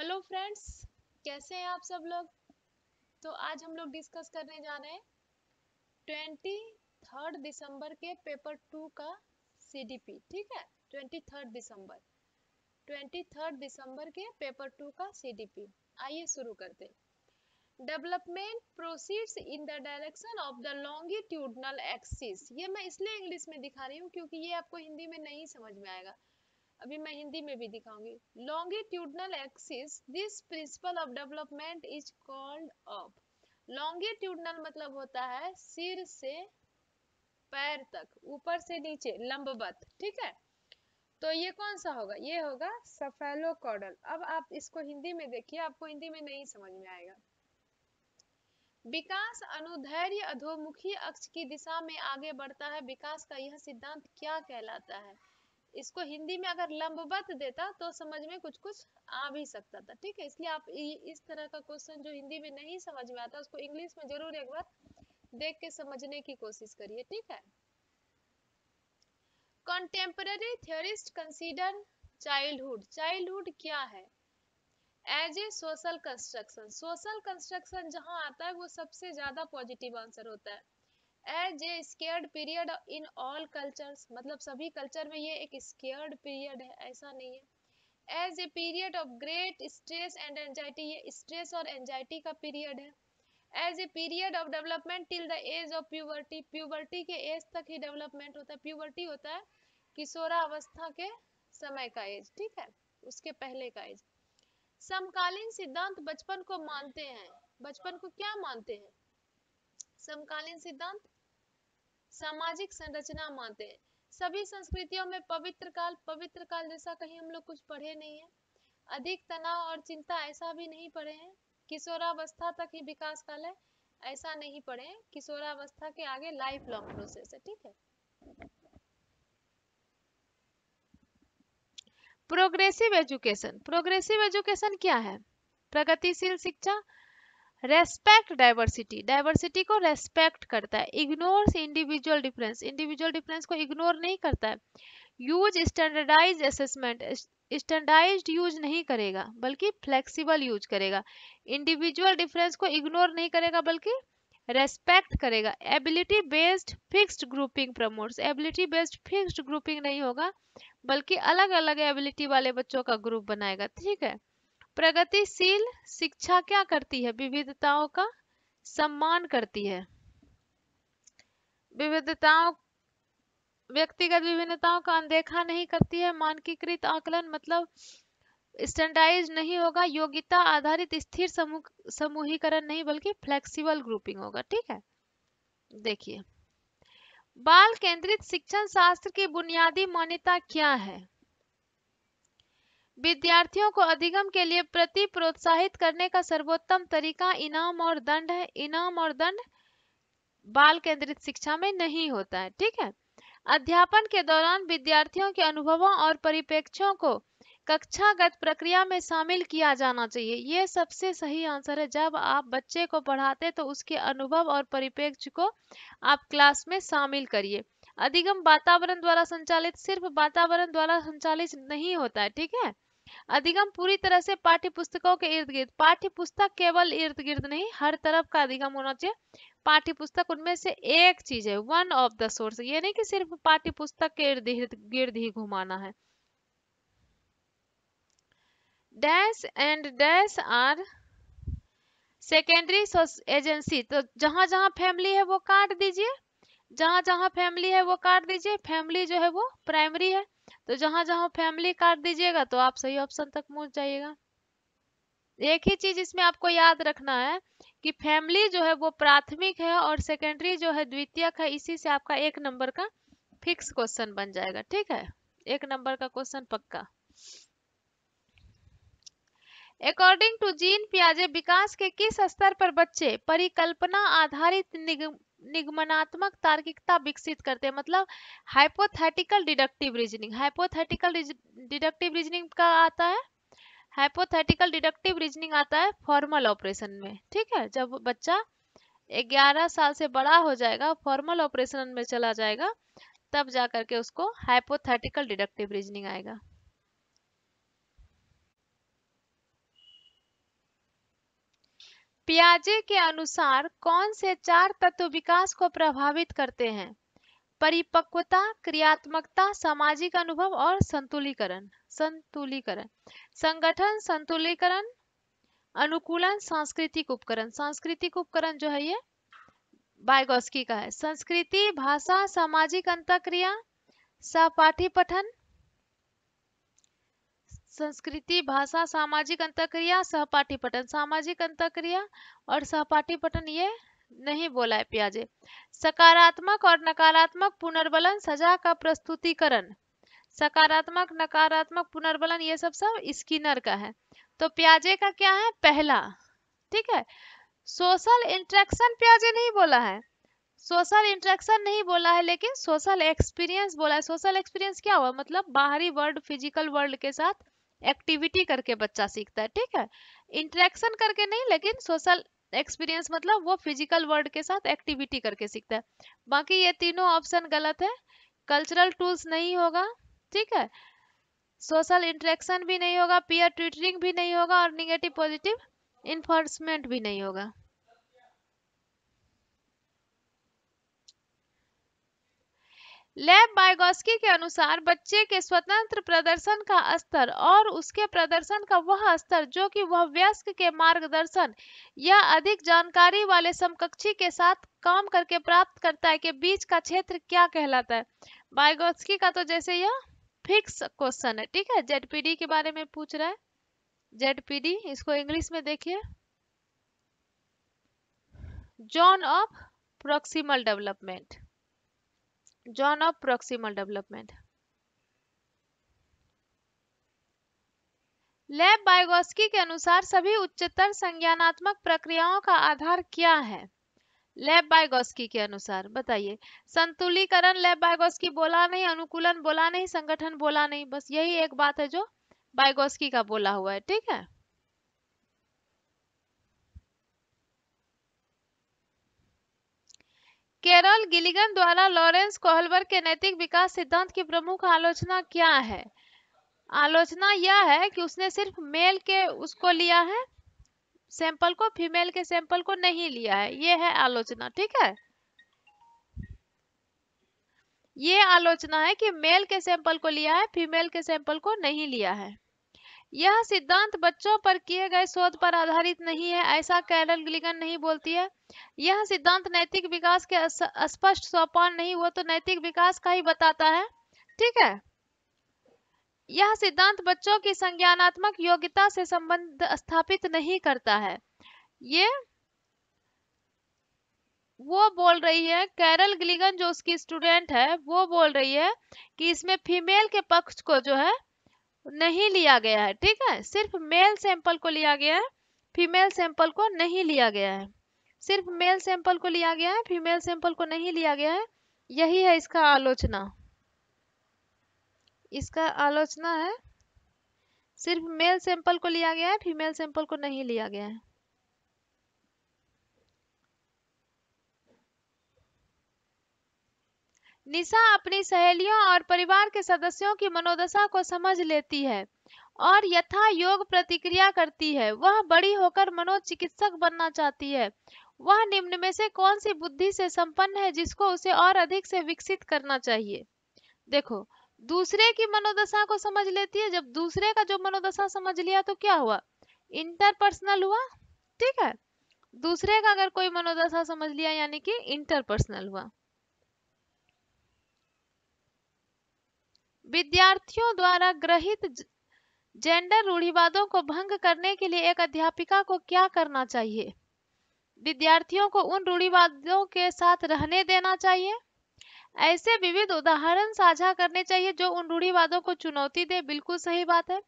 hello friends कैसे हैं आप सब लोग तो आज हम लोग डिस्कस करने जा रहे हैं ट्वेंटी थर्ड दिसंबर के पेपर टू का सीडीपी ठीक है twenty third December twenty third December के पेपर टू का सीडीपी आइए शुरू करते हैं development proceeds in the direction of the longitudinal axis ये मैं इसलिए इंग्लिश में दिखा रही हूँ क्योंकि ये आपको हिंदी में नहीं समझ में आएगा अभी मैं हिंदी में भी दिखाऊंगी longitudinal axis this principle of development is called up longitudinal मतलब होता है सिर से पैर तक ऊपर से नीचे लंबवत ठीक है तो ये कौन सा होगा ये होगा सफेलो कॉडल अब आप इसको हिंदी में देखिए आपको हिंदी में नहीं समझ में आएगा विकास अनुधैर्य अधोमुखी अक्ष की दिशा में आगे बढ़ता है विकास का यह सिद्धांत क्या कहलाता है इसको हिंदी में अगर लंबवत देता तो समझ में कुछ कुछ आ भी सकता था ठीक है इसलिए आप इस तरह का क्वेश्चन जो हिंदी में नहीं समझ में आता उसको इंग्लिश में जरूर एक बार देख के समझने की कोशिश करिए ठीक है contemporary theorist consider childhood childhood क्या है as a social construction social construction जहाँ आता है वो सबसे ज्यादा पॉजिटिव आंसर होता है as a scared period in all cultures मतलब सभी कल्चर में ये एक स्केयर्ड पीरियड है ऐसा नहीं है as a period of great stress and anxiety ये स्ट्रेस और एंजाइटी का पीरियड है as a period of development till the age of puberty puberty के एज तक ही डेवलपमेंट होता है प्यूबर्टी होता है किशोरावस्था के समय का एज ठीक है उसके पहले का एज समकालीन सिद्धांत बचपन को मानते हैं बचपन को क्या मानते हैं समकालीन सिद्धांत सामाजिक संरचना मानते हैं सभी संस्कृतियों में पवित्र काल पवित्र काल जैसा कहीं हम लोग कुछ पढ़े नहीं है अधिक तनाव और चिंता ऐसा भी नहीं पढ़े हैं किशोरावस्था तक ही विकास काल है ऐसा नहीं पढ़े हैं किशोरावस्था के आगे लाइफ लॉन्ग प्रोसेस है ठीक है प्रोग्रेसिव एजुकेशन प्रोग्रेसिव एजुकेशन क्या है प्रगतिशील शिक्षा रेस्पेक्ट डाइवर्सिटी डाइवर्सिटी को रेस्पेक्ट करता है ignore individual difference individual difference को इग्नोर नहीं करता है use standardise assessment standardise use नहीं करेगा बल्कि फ्लेक्सिबल यूज करेगा इंडिविजुअल डिफरेंस को इग्नोर नहीं करेगा बल्कि रेस्पेक्ट करेगा ability based fixed grouping promotes ability based fixed grouping नहीं होगा बल्कि अलग अलग एबिलिटी वाले बच्चों का ग्रुप बनाएगा ठीक है प्रगतिशील शिक्षा क्या करती है विविधताओं का सम्मान करती है विविधताओं व्यक्तिगत विभिन्नताओं का अनदेखा नहीं करती है मानकीकृत आकलन मतलब स्टैंडर्डाइज नहीं होगा योग्यता आधारित स्थिर समूह समूहीकरण नहीं बल्कि फ्लेक्सिबल ग्रुपिंग होगा ठीक है देखिए बाल केंद्रित शिक्षण शास्त्र की बुनियादी मान्यता क्या है विद्यार्थियों को अधिगम के लिए प्रति प्रोत्साहित करने का सर्वोत्तम तरीका इनाम और दंड है इनाम और दंड बाल केंद्रित शिक्षा में नहीं होता है ठीक है अध्यापन के दौरान विद्यार्थियों के अनुभवों और परिप्रेक्ष्यों को कक्षागत प्रक्रिया में शामिल किया जाना चाहिए ये सबसे सही आंसर है जब आप बच्चे को पढ़ाते तो उसके अनुभव और परिप्रेक्ष्य को आप क्लास में शामिल करिए अधिगम वातावरण द्वारा संचालित सिर्फ वातावरण द्वारा संचालित नहीं होता है ठीक है अधिगम पूरी तरह से पाठ्य पुस्तकों के इर्द गिर्द पाठ्य पुस्तक केवल इर्द गिर्द नहीं हर तरफ का अधिगम होना चाहिए पाठ्य पुस्तक उनमें से एक चीज है वन ऑफ द सोर्स ये नहीं कि सिर्फ पाठ्य पुस्तक के इर्द गिर्द ही घुमाना है dash and dash are secondary agency तो जहां जहां फैमिली है वो काट दीजिए जहां जहां फैमिली है वो काट दीजिए फैमिली जो है वो प्राइमरी है तो जहां जहां फैमिली कार्ड दीजिएगा तो आप सही ऑप्शन तक पहुंच जाइएगा एक ही चीज इसमें आपको याद रखना है कि फैमिली जो है वो प्राथमिक है और सेकेंडरी जो है द्वितीयक है इसी से आपका एक नंबर का फिक्स क्वेश्चन बन जाएगा ठीक है एक नंबर का क्वेश्चन पक्का अकॉर्डिंग टू जीन पियाजे विकास के किस स्तर पर बच्चे परिकल्पना आधारित निगमनात्मक तार्किकता विकसित करते हैं मतलब hypothetical deductive reasoning hypothetical deductive reasoning का आता है हाइपोथेटिकल डिडक्टिव रीजनिंग आता है फॉर्मल ऑपरेशन में ठीक है जब बच्चा 11 साल से बड़ा हो जाएगा फॉर्मल ऑपरेशन में चला जाएगा तब जा करके उसको हाइपोथेटिकल डिडक्टिव रीजनिंग आएगा पियाजे के अनुसार कौन से चार तत्व विकास को प्रभावित करते हैं परिपक्वता क्रियात्मकता सामाजिक अनुभव और संतुलीकरण संतुलीकरण संगठन संतुलीकरण अनुकूलन सांस्कृतिक उपकरण सांस्कृतिक उपकरण जो है ये बायगोस्की का है संस्कृति भाषा सामाजिक अंतक्रिया सपाठी पठन संस्कृति भाषा सामाजिक अंतक्रिया सहपाठी पठन सामाजिक अंतक्रिया और सहपाठी पठन ये नहीं बोला है प्याजे सकारात्मक और नकारात्मक पुनर्बलन सजा का प्रस्तुतिकरण सकारात्मक नकारात्मक पुनर्बलन ये सब सब स्किनर का है तो प्याजे का क्या है पहला ठीक है सोशल इंट्रैक्शन प्याजे नहीं बोला है सोशल इंट्रैक्शन नहीं बोला है लेकिन सोशल एक्सपीरियंस बोला है सोशल एक्सपीरियंस क्या हुआ मतलब बाहरी वर्ल्ड फिजिकल वर्ल्ड के साथ एक्टिविटी करके बच्चा सीखता है ठीक है इंटरेक्शन करके नहीं लेकिन सोशल एक्सपीरियंस मतलब वो फिजिकल वर्ड के साथ एक्टिविटी करके सीखता है बाकी ये तीनों ऑप्शन गलत है कल्चरल टूल्स नहीं होगा ठीक है सोशल इंटरेक्शन भी नहीं होगा पीयर ट्यूटरिंग भी नहीं होगा और निगेटिव पॉजिटिव इन्फोर्समेंट भी नहीं होगा लेब बायगोस्की के अनुसार बच्चे के स्वतंत्र प्रदर्शन का स्तर और उसके प्रदर्शन का वह स्तर जो कि वह व्यस्क के मार्गदर्शन या अधिक जानकारी वाले समकक्षी के साथ काम करके प्राप्त करता है के बीच का क्षेत्र क्या कहलाता है बायगोस्की का तो जैसे यह फिक्स क्वेश्चन है ठीक है जेडपीडी के बारे में पूछ रहा है जेडपीडी इसको इंग्लिश में देखिए zone of proximal development zone of proximal development Lev Vygotsky के अनुसार सभी उच्चतर संज्ञानात्मक प्रक्रियाओं का आधार क्या है लेब बायगोस्की के अनुसार बताइए संतुलीकरण लैब बायगोस्की बोला नहीं अनुकूलन बोला नहीं संगठन बोला नहीं बस यही एक बात है जो बायगोस्की का बोला हुआ है ठीक है केरल गिलिगन द्वारा लॉरेंस कोहलबर के नैतिक विकास सिद्धांत की प्रमुख आलोचना क्या है आलोचना यह है कि उसने सिर्फ मेल के उसको लिया है सैंपल को फीमेल के सैंपल को नहीं लिया है ये है आलोचना ठीक है ये आलोचना है कि मेल के सैंपल को लिया है फीमेल के सैंपल को नहीं लिया है यह सिद्धांत बच्चों पर किए गए शोध पर आधारित नहीं है ऐसा कैरल ग्लिगन नहीं बोलती है यह सिद्धांत नैतिक विकास के स्पष्ट सोपान नहीं हुआ तो नैतिक विकास का ही बताता है ठीक है यह सिद्धांत बच्चों की संज्ञानात्मक योग्यता से संबंध स्थापित नहीं करता है ये वो बोल रही है कैरल ग्लिगन जो उसकी स्टूडेंट है वो बोल रही है कि इसमें फीमेल के पक्ष को जो है नहीं लिया गया है ठीक है सिर्फ मेल सैंपल को लिया गया है फीमेल सैंपल को नहीं लिया गया है सिर्फ मेल सैंपल को लिया गया है फीमेल सैंपल को नहीं लिया गया है यही है इसका आलोचना इसका आलोचना है सिर्फ मेल सैंपल को लिया गया है फीमेल सैंपल को नहीं लिया गया है निशा अपनी सहेलियों और परिवार के सदस्यों की मनोदशा को समझ लेती है और यथा योग प्रतिक्रिया करती है वह बड़ी होकर मनोचिकित्सक बनना चाहती है वह निम्न में से कौन सी बुद्धि से संपन्न है जिसको उसे और अधिक से विकसित करना चाहिए देखो दूसरे की मनोदशा को समझ लेती है जब दूसरे का जो मनोदशा समझ लिया तो क्या हुआ इंटरपर्सनल हुआ ठीक है दूसरे का अगर कोई मनोदशा समझ लिया यानी कि इंटरपर्सनल हुआ विद्यार्थियों द्वारा ग्रहित जेंडर रूढ़िवादों को भंग करने के लिए एक अध्यापिका को क्या करना चाहिए विद्यार्थियों को उन रूढ़िवादियों के साथ रहने देना चाहिए ऐसे विविध उदाहरण साझा करने चाहिए जो उन रूढ़िवादों को चुनौती दे बिल्कुल सही बात है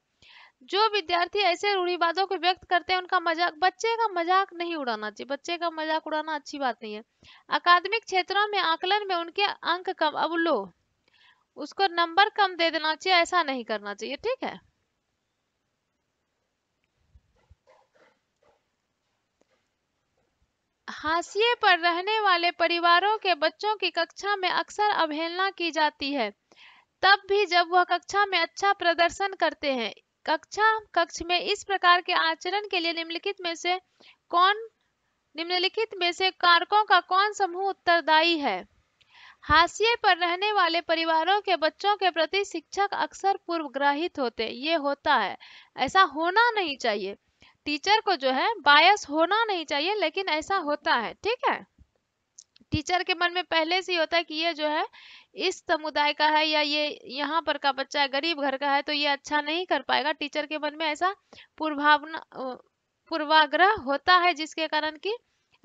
जो विद्यार्थी ऐसे रूढ़िवादों को व्यक्त करते हैं उनका मजाक बच्चे का मजाक नहीं उड़ाना चाहिए बच्चे का मजाक उड़ाना अच्छी बात नहीं है अकादमिक क्षेत्रों में आकलन में उनके अंक कम अब लो उसको नंबर कम दे देना चाहिए ऐसा नहीं करना चाहिए ठीक है हाशिए पर रहने वाले परिवारों के बच्चों की कक्षा में अक्सर अवहेलना की जाती है तब भी जब वह कक्षा में अच्छा प्रदर्शन करते हैं कक्षा कक्ष में इस प्रकार के आचरण के लिए निम्नलिखित में से कौन निम्नलिखित में से कारकों का कौन समूह उत्तरदायी है हाशिए पर रहने वाले परिवारों के बच्चों के प्रति शिक्षक अक्सर पूर्वग्रहित होते ये होता है ऐसा होना नहीं चाहिए टीचर को जो है बायस होना नहीं चाहिए लेकिन ऐसा होता है ठीक है टीचर के मन में पहले से ही होता है कि ये जो है इस समुदाय का है या ये यहाँ पर का बच्चा है गरीब घर का है तो ये अच्छा नहीं कर पाएगा टीचर के मन में ऐसा पूर्वावना पूर्वाग्रह होता है जिसके कारण की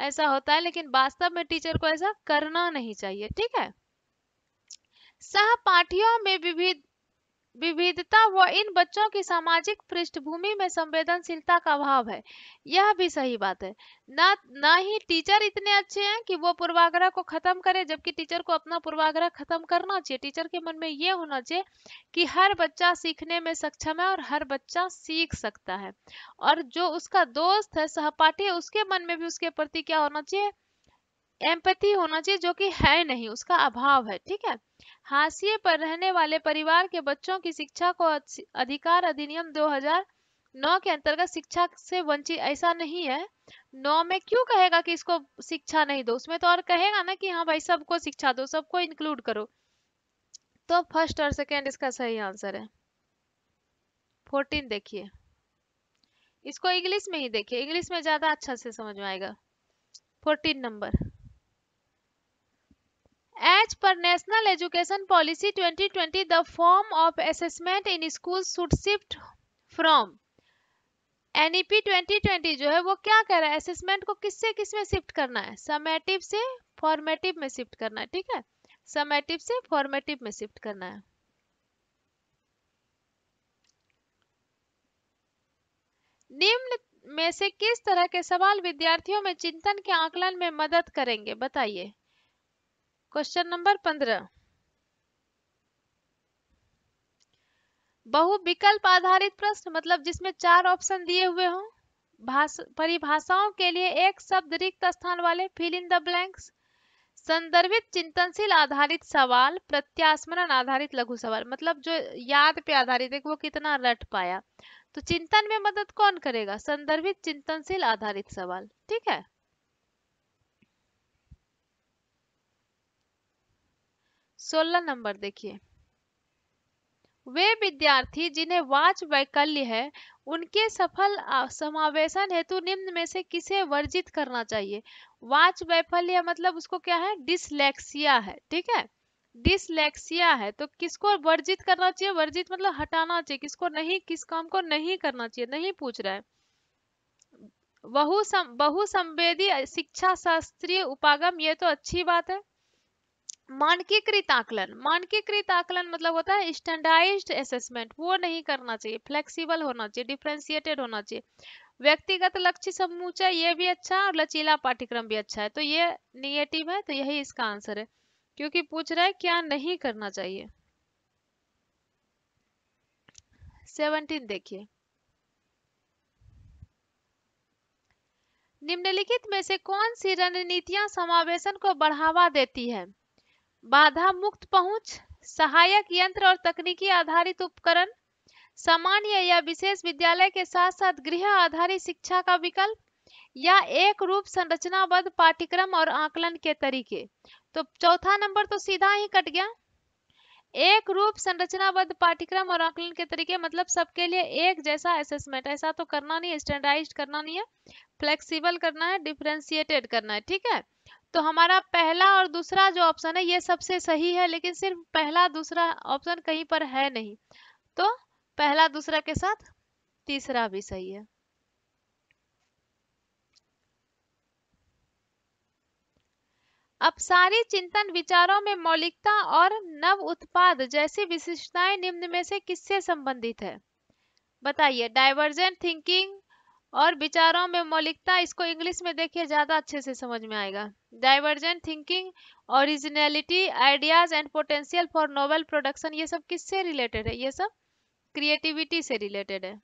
ऐसा होता है लेकिन वास्तव में टीचर को ऐसा करना नहीं चाहिए ठीक है सहपाठियों में विविध विविधता व इन बच्चों की सामाजिक पृष्ठभूमि में संवेदनशीलता का अभाव है यह भी सही बात है ना ना ही टीचर इतने अच्छे हैं कि वो पूर्वाग्रह को खत्म करे जबकि टीचर को अपना पूर्वाग्रह खत्म करना चाहिए टीचर के मन में ये होना चाहिए कि हर बच्चा सीखने में सक्षम है और हर बच्चा सीख सकता है और जो उसका दोस्त है सहपाठी उसके मन में भी उसके प्रति क्या होना चाहिए एम्पति होना चाहिए जो कि है नहीं उसका अभाव है ठीक है हाशिए पर रहने वाले परिवार के बच्चों की शिक्षा को अधिकार अधिनियम 2009 के अंतर्गत शिक्षा से वंचित ऐसा नहीं है नौ में क्यों कहेगा कि इसको शिक्षा नहीं दो उसमें तो और कहेगा ना कि हाँ भाई सबको शिक्षा दो सबको इंक्लूड करो तो फर्स्ट और सेकेंड इसका सही आंसर है फोर्टीन देखिए इसको इंग्लिश में ही देखिए इंग्लिश में ज्यादा अच्छा से समझ में आएगा फोर्टीन नंबर एज पर national education policy 2020, the form of assessment in school should shift from NEP 2020 जो है वो क्या कह रहा है असेसमेंट को किससे किस में शिफ्ट करना है समेटिव से फॉर्मेटिव में शिफ्ट करना है ठीक है समेटिव से फॉर्मेटिव में शिफ्ट करना है निम्न में से किस तरह के सवाल विद्यार्थियों में चिंतन के आकलन में मदद करेंगे बताइए क्वेश्चन नंबर पंद्रह बहुविकल्प आधारित प्रश्न मतलब जिसमें चार ऑप्शन दिए हुए हों परिभाषाओं के लिए एक शब्द रिक्त स्थान वाले फिल इन द ब्लैंक्स संदर्भित चिंतनशील आधारित सवाल प्रत्यास्मरण आधारित लघु सवाल मतलब जो याद पे आधारित है वो कितना रट पाया तो चिंतन में मदद कौन करेगा संदर्भित चिंतनशील आधारित सवाल ठीक है सोलह नंबर देखिए वे विद्यार्थी जिन्हें वाच वैकल्य है उनके सफल समावेशन हेतु निम्न में से किसे वर्जित करना चाहिए वाच वैफल्य मतलब उसको क्या है डिसलेक्सिया है ठीक है डिसलेक्सिया है तो किसको वर्जित करना चाहिए वर्जित मतलब हटाना चाहिए किसको नहीं किस काम को नहीं करना चाहिए नहीं पूछ रहा है बहु सम, बहु संवेदी शिक्षा शास्त्रीय उपागम ये तो अच्छी बात है मानकीकृत आकलन मानकीकृत आकलन मतलब होता है स्टैंडर्डाइज्ड असेसमेंट वो नहीं करना चाहिए फ्लेक्सिबल होना चाहिए डिफ्रेंसिएटेड होना चाहिए व्यक्तिगत लक्ष्य समूचा ये भी अच्छा और लचीला पाठ्यक्रम भी अच्छा है तो ये निगेटिव है तो यही इसका आंसर है क्योंकि पूछ रहा है क्या नहीं करना चाहिए सेवनटीन देखिए निम्नलिखित में से कौन सी रणनीतियां समावेशन को बढ़ावा देती है बाधा मुक्त पहुंच सहायक यंत्र और तकनीकी आधारित उपकरण सामान्य या विशेष विद्यालय के साथ साथ गृह आधारित शिक्षा का विकल्प या एक रूप संरचनाबद्ध पाठ्यक्रम और आकलन के तरीके तो चौथा नंबर तो सीधा ही कट गया एक रूप संरचनाबद्ध पाठ्यक्रम और आकलन के तरीके मतलब सबके लिए एक जैसा असेसमेंट ऐसा तो करना नहीं है स्टैंडर्डाइज करना नहीं है फ्लेक्सिबल करना है डिफ्रेंशिएटेड करना है ठीक है तो हमारा पहला और दूसरा जो ऑप्शन है ये सबसे सही है लेकिन सिर्फ पहला दूसरा ऑप्शन कहीं पर है नहीं तो पहला दूसरा के साथ तीसरा भी सही है अपसारी चिंतन विचारों में मौलिकता और नव उत्पाद जैसी विशिष्टताएं निम्न में से किससे संबंधित है बताइए डाइवर्जेंट थिंकिंग और विचारों में मौलिकता इसको इंग्लिश में देखिए ज्यादा अच्छे से समझ में आएगा divergent thinking originality ideas and potential for novel production ये सब किससे रिलेटेड है ये सब क्रिएटिविटी से रिलेटेड है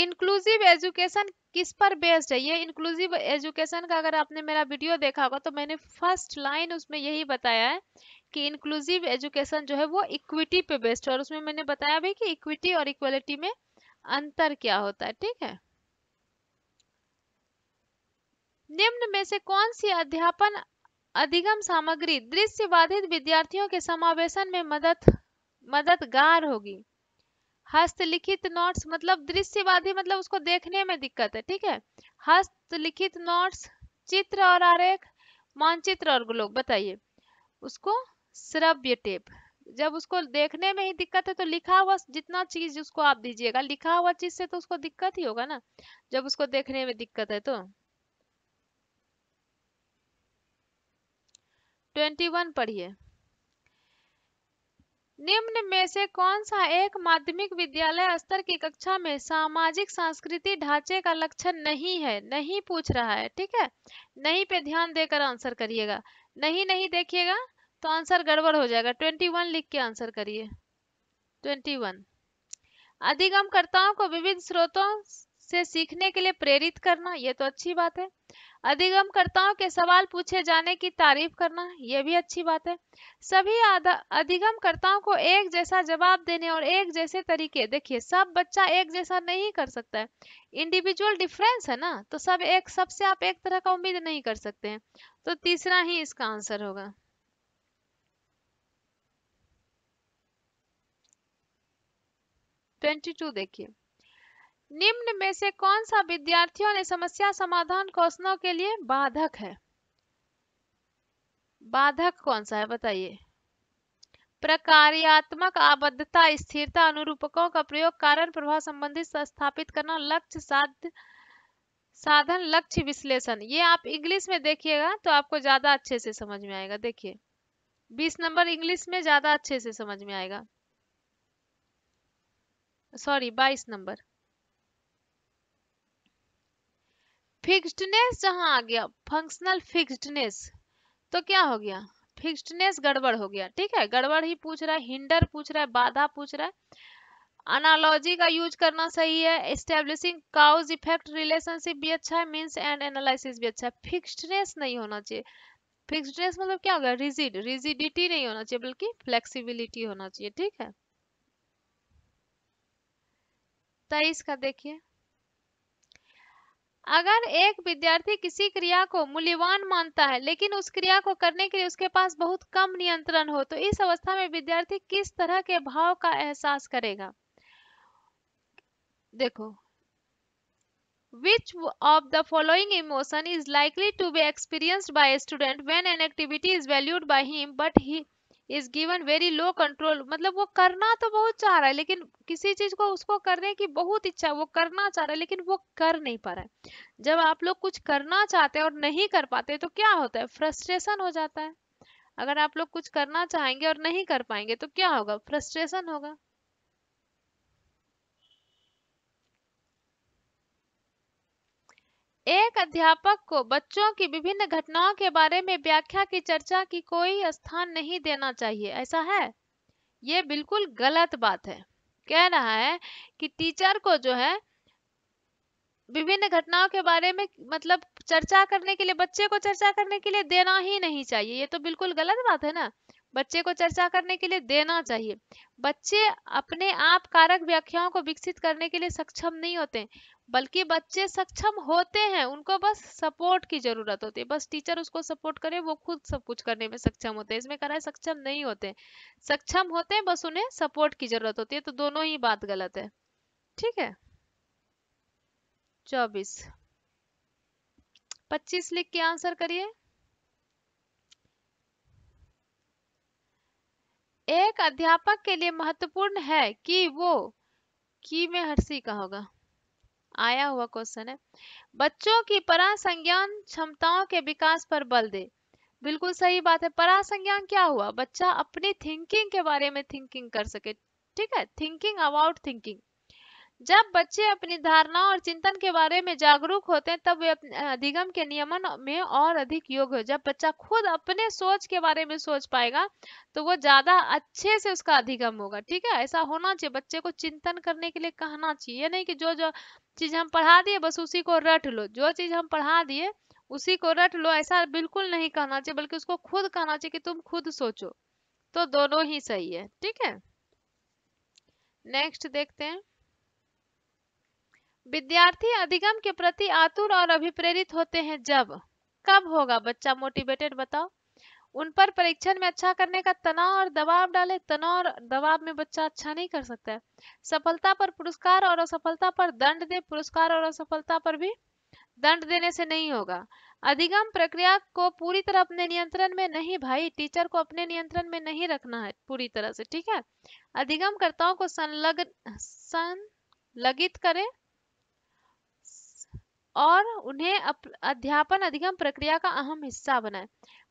इंक्लूसिव एजुकेशन किस पर बेस्ड है ये इंक्लूसिव एजुकेशन का अगर आपने मेरा वीडियो देखा होगा तो मैंने फर्स्ट लाइन उसमें यही बताया है कि इंक्लूसिव एजुकेशन जो है वो इक्विटी पे बेस्ड है और उसमें मैंने बताया भी कि इक्विटी और इक्वलिटी में अंतर क्या होता है ठीक है निम्न में से कौन सी अध्यापन अधिगम सामग्री दृश्य बाधित विद्यार्थियों के समावेशन में मदद मददगार होगी हस्तलिखित नोट्स मतलब दृश्यवादी मतलब उसको देखने में दिक्कत है ठीक है हस्तलिखित नोट्स चित्र और आरेख मानचित्र और ग्लोब बताइए उसको श्रव्य टेप जब उसको देखने में ही दिक्कत है तो लिखा हुआ जितना चीज उसको आप दीजिएगा लिखा हुआ चीज से तो उसको दिक्कत ही होगा ना जब उसको देखने में दिक्कत है तो ट्वेंटी वन पढ़िए निम्न में से कौन सा एक माध्यमिक विद्यालय स्तर की कक्षा में सामाजिक सांस्कृति ढांचे का लक्षण नहीं है नहीं पूछ रहा है ठीक है नहीं पे ध्यान देकर आंसर करिएगा नहीं नहीं देखिएगा तो आंसर गड़बड़ हो जाएगा ट्वेंटी वन लिख के आंसर करिए ट्वेंटी वन अधिगमकर्ताओं को विविध स्रोतों से सीखने के लिए प्रेरित करना यह तो अच्छी बात है अधिगमकर्ताओं के सवाल पूछे जाने की तारीफ करना यह भी अच्छी बात है सभी अधिगमकर्ताओं को एक जैसा जवाब देने और एक जैसे तरीके देखिए सब बच्चा एक जैसा नहीं कर सकता है इंडिविजुअल डिफरेंस है ना तो सब एक सबसे आप एक तरह का उम्मीद नहीं कर सकते हैं तो तीसरा ही इसका आंसर होगा ट्वेंटी टू देखिए निम्न में से कौन सा विद्यार्थियों ने समस्या समाधान कौशलों के लिए बाधक है बाधक कौन सा है बताइए प्रकार्यात्मक आबद्धता स्थिरता अनुरूपकों का प्रयोग कारण प्रभाव संबंधित स्थापित करना लक्ष्य साध साधन लक्ष्य विश्लेषण ये आप इंग्लिश में देखिएगा तो आपको ज्यादा अच्छे से समझ में आएगा देखिए 20 नंबर इंग्लिश में ज्यादा अच्छे से समझ में आएगा सॉरी 22 नंबर फिक्सडनेस जहां आ गया फंक्शनल फिक्सडनेस तो क्या हो गया फिक्सडनेस गड़बड़ हो गया ठीक है गड़बड़ ही पूछ रहा है हिंडर पूछ रहा है बाधा पूछ रहा है अनालॉजी का यूज करना सही है स्टेब्लिशिंग काउज इफेक्ट रिलेशनशिप भी अच्छा है मीन्स एंड एनालिसिस भी अच्छा है फिक्सडनेस नहीं होना चाहिए फिक्सडनेस मतलब क्या होगा रिजिड रिजिडिटी नहीं होना चाहिए बल्कि फ्लेक्सीबिलिटी होना चाहिए ठीक है तेईस तो का देखिए अगर एक विद्यार्थी किसी क्रिया को मूल्यवान मानता है लेकिन उस क्रिया को करने के लिए उसके पास बहुत कम नियंत्रण हो तो इस अवस्था में विद्यार्थी किस तरह के भाव का एहसास करेगा देखो which of the following emotion is likely to be experience by student when an activity is valued by him but he is given very low control मतलब वो करना तो बहुत चाह रहा है लेकिन किसी चीज को उसको करने की बहुत इच्छा है वो करना चाह रहा है लेकिन वो कर नहीं पा रहा है जब आप लोग कुछ करना चाहते हैं और नहीं कर पाते तो क्या होता है फ्रस्ट्रेशन हो जाता है अगर आप लोग कुछ करना चाहेंगे और नहीं कर पाएंगे तो क्या होगा फ्रस्ट्रेशन होगा एक अध्यापक को बच्चों की विभिन्न घटनाओं के बारे में व्याख्या की चर्चा की कोई स्थान नहीं देना चाहिए ऐसा है ये बिल्कुल गलत बात है कह रहा है कि टीचर को जो है विभिन्न घटनाओं के बारे में मतलब चर्चा करने के लिए बच्चे को चर्चा करने के लिए देना ही नहीं चाहिए ये तो बिल्कुल गलत बात है ना बच्चे को चर्चा करने के लिए देना चाहिए बच्चे अपने आप कारक व्याख्याओं को विकसित करने के लिए सक्षम नहीं होते बल्कि बच्चे सक्षम होते हैं उनको बस सपोर्ट की जरूरत होती है बस टीचर उसको सपोर्ट करे वो खुद सब कुछ करने में सक्षम होते हैं इसमें कह रहा है सक्षम नहीं होते सक्षम होते हैं बस उन्हें सपोर्ट की जरूरत होती है तो दोनों ही बात गलत है ठीक है चौबीस पच्चीस लिख के आंसर करिए एक अध्यापक के लिए महत्वपूर्ण है कि वो की में हर्षी का होगा आया हुआ क्वेश्चन है बच्चों की परासंज्ञान क्षमताओं के विकास पर बल दे बिल्कुल सही बात है परासंज्ञान क्या हुआ बच्चा अपनी थिंकिंग के बारे में थिंकिंग कर सके ठीक है थिंकिंग अबाउट थिंकिंग जब बच्चे अपनी धारणा और चिंतन के बारे में जागरूक होते हैं तब वे अधिगम के नियमन में और अधिक योग्य हो जब बच्चा खुद अपने सोच के बारे में सोच पाएगा तो वो ज्यादा अच्छे से उसका अधिगम होगा ठीक है ऐसा होना चाहिए बच्चे को चिंतन करने के लिए कहना चाहिए नहीं कि जो जो चीज हम पढ़ा दिए बस उसी को रट लो जो चीज हम पढ़ा दिए उसी को रट लो ऐसा बिल्कुल नहीं कहना चाहिए बल्कि उसको खुद कहना चाहिए कि तुम खुद सोचो तो दोनों ही सही है ठीक है नेक्स्ट देखते हैं विद्यार्थी अधिगम के प्रति आतुर और अभिप्रेरित होते हैं जब कब होगा बच्चा मोटिवेटेड बताओ उन पर परीक्षण में अच्छा करने का तनाव और दबाव डाले तनाव और दबाव में बच्चा अच्छा नहीं कर सकता है सफलता पर पुरस्कार और असफलता पर दंड दे पुरस्कार और असफलता पर भी दंड देने से नहीं होगा अधिगम प्रक्रिया को पूरी तरह अपने नियंत्रण में नहीं भाई टीचर को अपने नियंत्रण में नहीं रखना है पूरी तरह से ठीक है अधिगम कर्ताओं को संलग्न संलगित करें और उन्हें अध्यापन अधिगम प्रक्रिया का अहम हिस्सा बनाए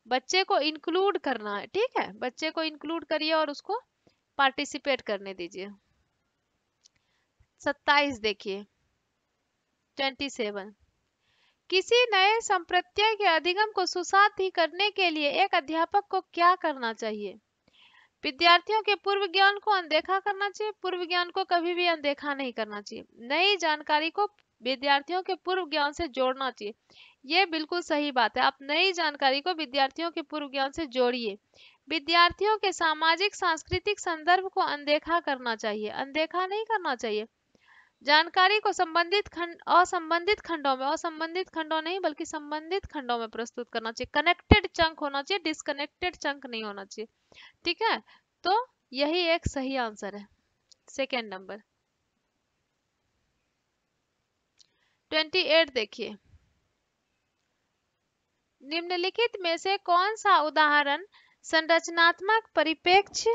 बच्चे को इंक्लूड करना है ठीक है बच्चे को इंक्लूड करिए और उसको पार्टिसिपेट करने दीजिए सत्ताईस देखिए ट्वेंटी सेवन किसी नए संप्रत्यय के अधिगम को सुसाध्य करने के लिए एक अध्यापक को क्या करना चाहिए विद्यार्थियों के पूर्व ज्ञान को अनदेखा करना चाहिए पूर्व ज्ञान को कभी भी अनदेखा नहीं करना चाहिए नई जानकारी को विद्यार्थियों के पूर्व ज्ञान से जोड़ना चाहिए ये बिल्कुल सही बात है आप नई जानकारी को विद्यार्थियों के पूर्व ज्ञान से जोड़िए विद्यार्थियों के सामाजिक सांस्कृतिक संदर्भ को अनदेखा करना चाहिए अनदेखा नहीं करना चाहिए जानकारी को संबंधित खंड असंबंधित खंडों में असंबंधित खंडों नहीं बल्कि संबंधित खंडों में प्रस्तुत करना चाहिए कनेक्टेड चंक होना चाहिए डिसकनेक्टेड चंक नहीं होना चाहिए ठीक है तो यही एक सही आंसर है सेकेंड नंबर ट्वेंटी एट देखिए निम्नलिखित में से कौन सा उदाहरण संरचनात्मक परिपेक्ष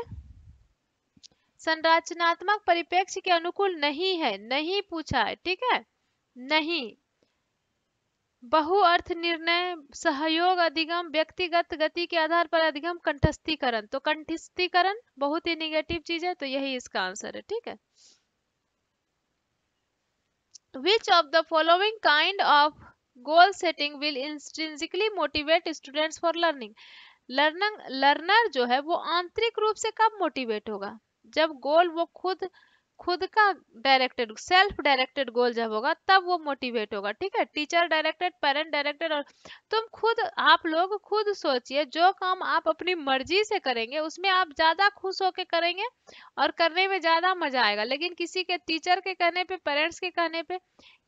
संरचनात्मक परिपेक्ष के अनुकूल नहीं है नहीं पूछा है ठीक है नहीं बहुअर्थ निर्णय सहयोग अधिगम व्यक्तिगत गति के आधार पर अधिगम कंठस्थीकरण तो कंठस्थीकरण बहुत ही निगेटिव चीज है तो यही इसका आंसर है ठीक है which of the following kind of goal setting will intrinsically motivate students for learning learning learner जो है वो आंतरिक रूप से कब मोटिवेट होगा जब गोल वो खुद खुद का डायरेक्टेड सेल्फ डायरेक्टेड गोल जब होगा तब वो मोटिवेट होगा ठीक है टीचर डायरेक्टेड पेरेंट डायरेक्टेड और तुम खुद आप लोग खुद सोचिए जो काम आप अपनी मर्जी से करेंगे उसमें आप ज्यादा खुश होकर करेंगे और करने में ज्यादा मजा आएगा लेकिन किसी के टीचर के कहने पे पेरेंट्स के कहने पे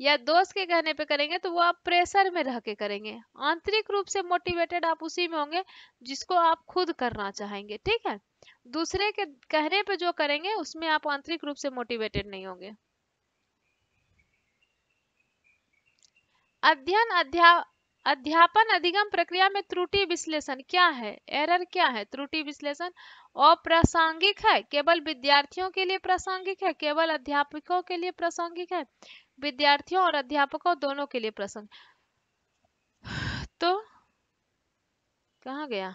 या दोस्त के कहने पे करेंगे तो वो आप प्रेशर में रह के करेंगे आंतरिक रूप से मोटिवेटेड आप उसी में होंगे जिसको आप खुद करना चाहेंगे ठीक है दूसरे के कहने पे जो करेंगे उसमें आप आंतरिक रूप से मोटिवेटेड नहीं होंगे अध्ययन अध्या अध्यापन अधिगम प्रक्रिया में त्रुटि विश्लेषण क्या है एरर क्या है त्रुटि विश्लेषण अप्रासंगिक है केवल विद्यार्थियों के लिए प्रासंगिक है केवल अध्यापकों के लिए प्रासंगिक है विद्यार्थियों और अध्यापकों दोनों के लिए प्रसंग तो कहा गया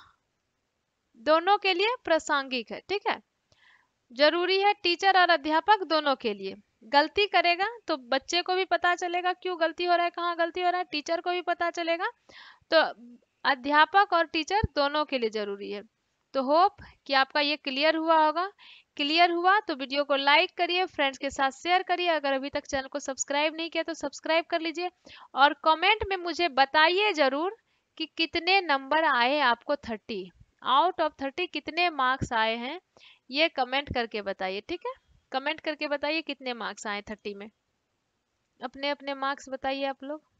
दोनों के लिए प्रासंगिक है ठीक है जरूरी है टीचर और अध्यापक दोनों के लिए गलती करेगा तो बच्चे को भी पता चलेगा क्यों गलती हो रहा है कहाँ गलती हो रहा है टीचर को भी पता चलेगा तो अध्यापक और टीचर दोनों के लिए जरूरी है तो होप कि आपका ये क्लियर हुआ होगा क्लियर हुआ तो वीडियो को लाइक करिए फ्रेंड्स के साथ शेयर करिए अगर अभी तक चैनल को सब्सक्राइब नहीं किया तो सब्सक्राइब कर लीजिए और कमेंट में मुझे बताइए जरूर कि कितने नंबर आए आपको थर्टी आउट ऑफ थर्टी कितने मार्क्स आए हैं ये कमेंट करके बताइए ठीक है कमेंट करके बताइए कितने मार्क्स आए थर्टी में अपने अपने मार्क्स बताइए आप लोग